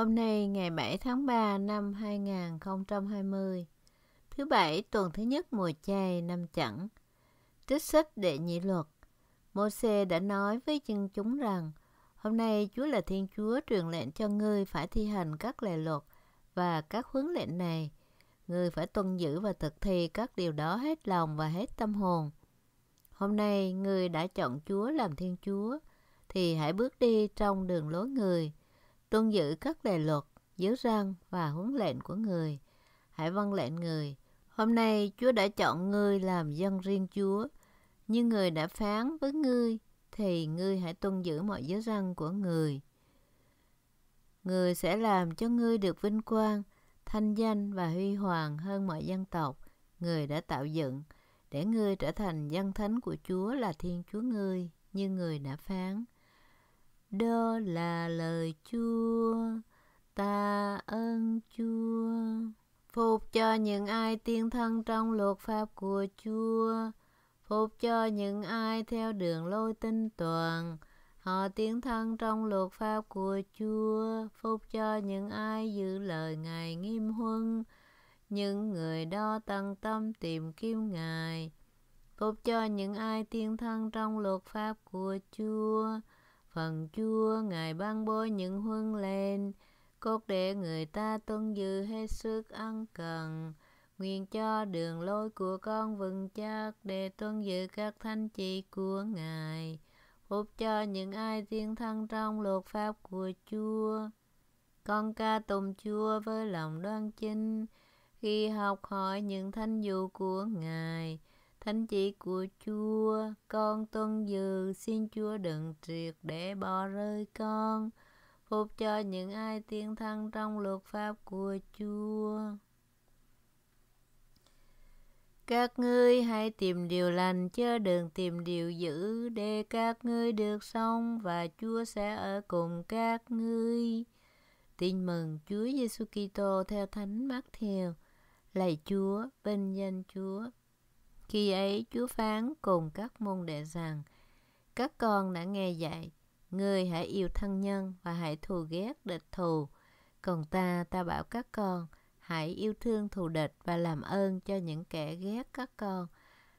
Hôm nay ngày 7 tháng 3 năm 2020, thứ bảy tuần thứ nhất mùa chay năm chẵn. Trích sách đệ nhị luật. Môse đã nói với dân chúng rằng, hôm nay Chúa là Thiên Chúa truyền lệnh cho ngươi phải thi hành các lệ luật và các huấn lệnh này. Ngươi phải tuân giữ và thực thi các điều đó hết lòng và hết tâm hồn. Hôm nay ngươi đã chọn Chúa làm Thiên Chúa, thì hãy bước đi trong đường lối người tuân giữ các lề luật, giới răng và huấn lệnh của người. Hãy vâng lệnh người. Hôm nay Chúa đã chọn ngươi làm dân riêng Chúa, như người đã phán với ngươi thì ngươi hãy tuân giữ mọi giới răng của người. Người sẽ làm cho ngươi được vinh quang, thanh danh và huy hoàng hơn mọi dân tộc người đã tạo dựng để ngươi trở thành dân thánh của Chúa là Thiên Chúa ngươi như người đã phán đó là lời Chúa, ta ơn Chúa. Phục cho những ai tiên thân trong luật pháp của Chúa, phục cho những ai theo đường lối tinh toàn, họ tiến thân trong luật pháp của Chúa, phúc cho những ai giữ lời Ngài nghiêm huân, những người đó tận tâm tìm kiếm Ngài. Phúc cho những ai tiên thân trong luật pháp của Chúa, Phần chúa Ngài ban bố những huân lên, cốt để người ta tuân giữ hết sức ăn cần. Nguyện cho đường lối của con vững chắc để tuân giữ các thánh chỉ của Ngài. Phúc cho những ai thiên thân trong luật pháp của Chúa. Con ca tùng Chúa với lòng đoan chính khi học hỏi những thanh dụ của Ngài Thánh chỉ của Chúa, con tuân dự, xin Chúa đừng triệt để bỏ rơi con. Phục cho những ai tiên thân trong luật pháp của Chúa. Các ngươi hãy tìm điều lành chớ đừng tìm điều dữ để các ngươi được sống và Chúa sẽ ở cùng các ngươi. Tin mừng Chúa Giêsu Kitô theo Thánh Mát Thiều. Lạy Chúa, vinh danh Chúa. Khi ấy Chúa phán cùng các môn đệ rằng Các con đã nghe dạy Người hãy yêu thân nhân và hãy thù ghét địch thù Còn ta, ta bảo các con Hãy yêu thương thù địch và làm ơn cho những kẻ ghét các con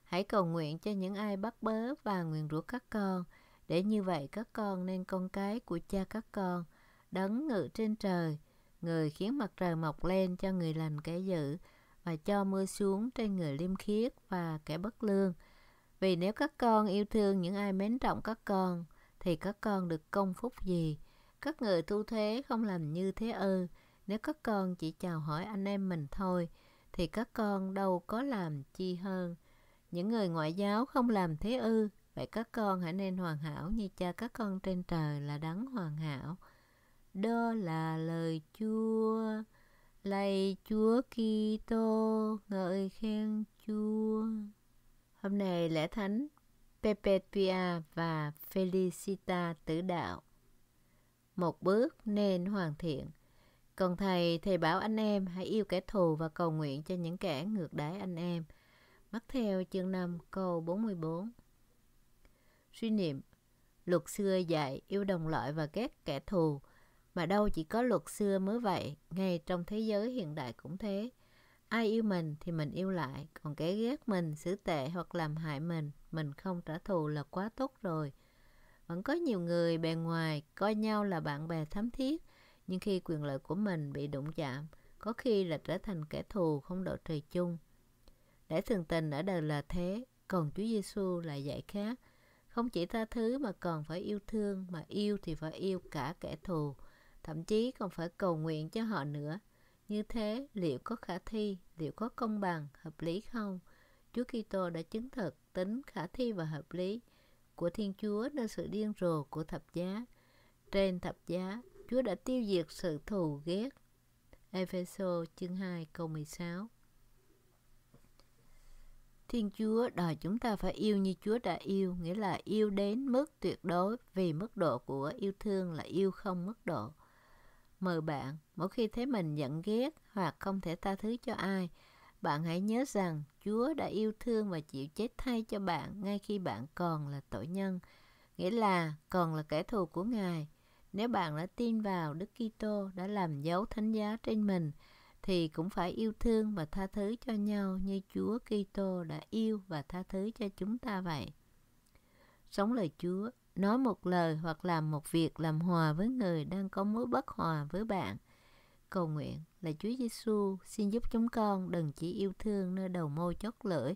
Hãy cầu nguyện cho những ai bắt bớ và nguyện rủa các con Để như vậy các con nên con cái của cha các con Đấng ngự trên trời Người khiến mặt trời mọc lên cho người lành kẻ dữ và cho mưa xuống trên người liêm khiết và kẻ bất lương. Vì nếu các con yêu thương những ai mến trọng các con, thì các con được công phúc gì? Các người thu thế không làm như thế ư? Nếu các con chỉ chào hỏi anh em mình thôi, thì các con đâu có làm chi hơn. Những người ngoại giáo không làm thế ư, vậy các con hãy nên hoàn hảo như cha các con trên trời là đấng hoàn hảo. Đó là lời Chúa. Lạy Chúa Kitô, ngợi khen Chúa. Hôm nay lễ thánh Pepepia và Felicita Tử Đạo. Một bước nên hoàn thiện. Còn thầy, thầy bảo anh em hãy yêu kẻ thù và cầu nguyện cho những kẻ ngược đãi anh em. Mắc theo chương 5 câu 44. Suy niệm, luật xưa dạy yêu đồng loại và ghét kẻ thù mà đâu chỉ có luật xưa mới vậy, ngay trong thế giới hiện đại cũng thế. Ai yêu mình thì mình yêu lại, còn kẻ ghét mình, xử tệ hoặc làm hại mình, mình không trả thù là quá tốt rồi. Vẫn có nhiều người bề ngoài coi nhau là bạn bè thắm thiết, nhưng khi quyền lợi của mình bị đụng chạm, có khi là trở thành kẻ thù không đội trời chung. để thường tình ở đời là thế, còn Chúa Giêsu là dạy khác. Không chỉ tha thứ mà còn phải yêu thương, mà yêu thì phải yêu cả kẻ thù thậm chí còn phải cầu nguyện cho họ nữa. Như thế, liệu có khả thi, liệu có công bằng, hợp lý không? Chúa Kitô đã chứng thực tính khả thi và hợp lý của Thiên Chúa nơi sự điên rồ của thập giá. Trên thập giá, Chúa đã tiêu diệt sự thù ghét. Epheso chương 2 câu 16 Thiên Chúa đòi chúng ta phải yêu như Chúa đã yêu, nghĩa là yêu đến mức tuyệt đối vì mức độ của yêu thương là yêu không mức độ mời bạn mỗi khi thấy mình giận ghét hoặc không thể tha thứ cho ai bạn hãy nhớ rằng chúa đã yêu thương và chịu chết thay cho bạn ngay khi bạn còn là tội nhân nghĩa là còn là kẻ thù của ngài nếu bạn đã tin vào đức kitô đã làm dấu thánh giá trên mình thì cũng phải yêu thương và tha thứ cho nhau như chúa kitô đã yêu và tha thứ cho chúng ta vậy sống lời chúa nói một lời hoặc làm một việc làm hòa với người đang có mối bất hòa với bạn. Cầu nguyện là Chúa Giêsu xin giúp chúng con đừng chỉ yêu thương nơi đầu môi chót lưỡi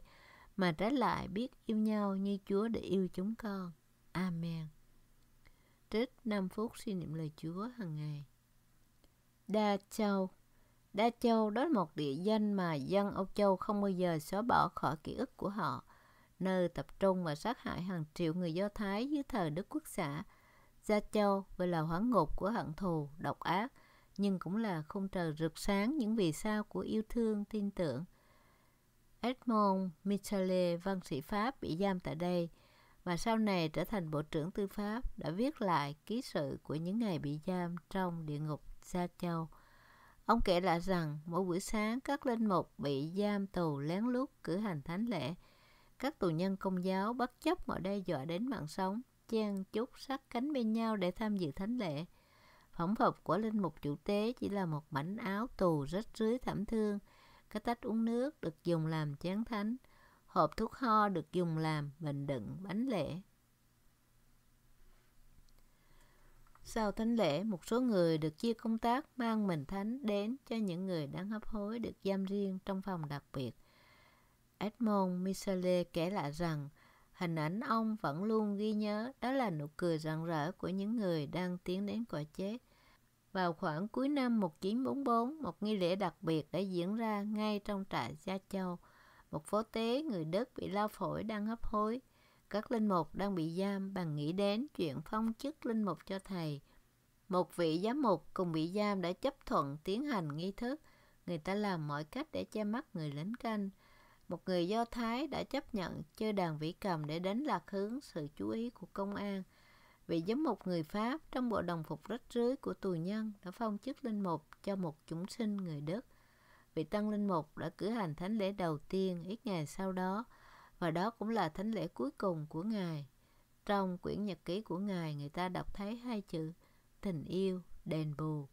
mà trái lại biết yêu nhau như Chúa đã yêu chúng con. Amen. Trích 5 phút suy niệm lời Chúa hàng ngày. Đa Châu Đa Châu đó là một địa danh mà dân Âu Châu không bao giờ xóa bỏ khỏi ký ức của họ – nơi tập trung và sát hại hàng triệu người Do Thái dưới thời Đức Quốc xã. Gia Châu vừa là hoãn ngục của hận thù, độc ác, nhưng cũng là không trời rực sáng những vì sao của yêu thương, tin tưởng. Edmond Michelet, văn sĩ Pháp, bị giam tại đây và sau này trở thành Bộ trưởng Tư pháp đã viết lại ký sự của những ngày bị giam trong địa ngục Gia Châu. Ông kể lại rằng mỗi buổi sáng các linh mục bị giam tù lén lút cử hành thánh lễ – các tù nhân công giáo bất chấp mọi đe dọa đến mạng sống, chen chúc sát cánh bên nhau để tham dự thánh lễ. Phẩm phục của linh mục chủ tế chỉ là một mảnh áo tù rách rưới thảm thương, cái tách uống nước được dùng làm chén thánh, hộp thuốc ho được dùng làm bình đựng bánh lễ. Sau thánh lễ, một số người được chia công tác mang mình thánh đến cho những người đang hấp hối được giam riêng trong phòng đặc biệt. Edmond Michelet kể lại rằng hình ảnh ông vẫn luôn ghi nhớ đó là nụ cười rạng rỡ của những người đang tiến đến cõi chết. Vào khoảng cuối năm 1944, một nghi lễ đặc biệt đã diễn ra ngay trong trại Gia Châu. Một phố tế người Đức bị lao phổi đang hấp hối. Các linh mục đang bị giam bằng nghĩ đến chuyện phong chức linh mục cho thầy. Một vị giám mục cùng bị giam đã chấp thuận tiến hành nghi thức. Người ta làm mọi cách để che mắt người lính canh một người Do Thái đã chấp nhận chơi đàn vĩ cầm để đánh lạc hướng sự chú ý của công an. Vị giám mục người Pháp trong bộ đồng phục rách rưới của tù nhân đã phong chức linh mục cho một chúng sinh người Đức. Vị tăng linh mục đã cử hành thánh lễ đầu tiên ít ngày sau đó và đó cũng là thánh lễ cuối cùng của Ngài. Trong quyển nhật ký của Ngài người ta đọc thấy hai chữ tình yêu đền bù.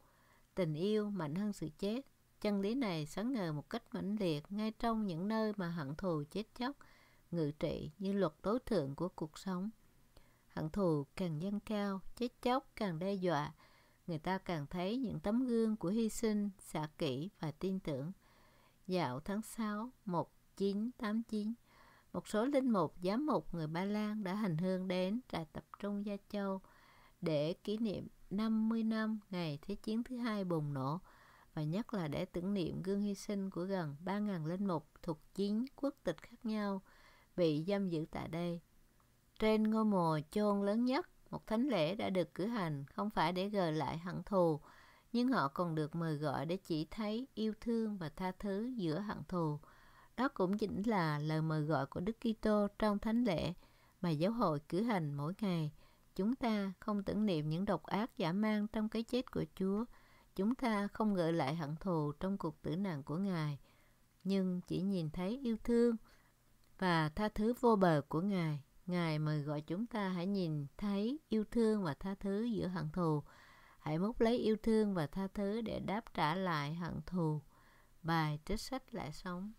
Tình yêu mạnh hơn sự chết Chân lý này sáng ngờ một cách mãnh liệt ngay trong những nơi mà hận thù chết chóc, ngự trị như luật tối thượng của cuộc sống. Hận thù càng dâng cao, chết chóc càng đe dọa, người ta càng thấy những tấm gương của hy sinh, xả kỹ và tin tưởng. Dạo tháng 6, 1989, một số linh mục, giám mục người Ba Lan đã hành hương đến trại tập trung Gia Châu để kỷ niệm 50 năm ngày Thế chiến thứ hai bùng nổ và nhất là để tưởng niệm gương hy sinh của gần 3.000 linh mục thuộc chín quốc tịch khác nhau bị giam giữ tại đây. Trên ngôi mồ chôn lớn nhất, một thánh lễ đã được cử hành không phải để gờ lại hận thù, nhưng họ còn được mời gọi để chỉ thấy yêu thương và tha thứ giữa hận thù. Đó cũng chính là lời mời gọi của Đức Kitô trong thánh lễ mà giáo hội cử hành mỗi ngày. Chúng ta không tưởng niệm những độc ác giả mang trong cái chết của Chúa, Chúng ta không gợi lại hận thù trong cuộc tử nạn của Ngài, nhưng chỉ nhìn thấy yêu thương và tha thứ vô bờ của Ngài. Ngài mời gọi chúng ta hãy nhìn thấy yêu thương và tha thứ giữa hận thù. Hãy múc lấy yêu thương và tha thứ để đáp trả lại hận thù. Bài trích sách lại sống.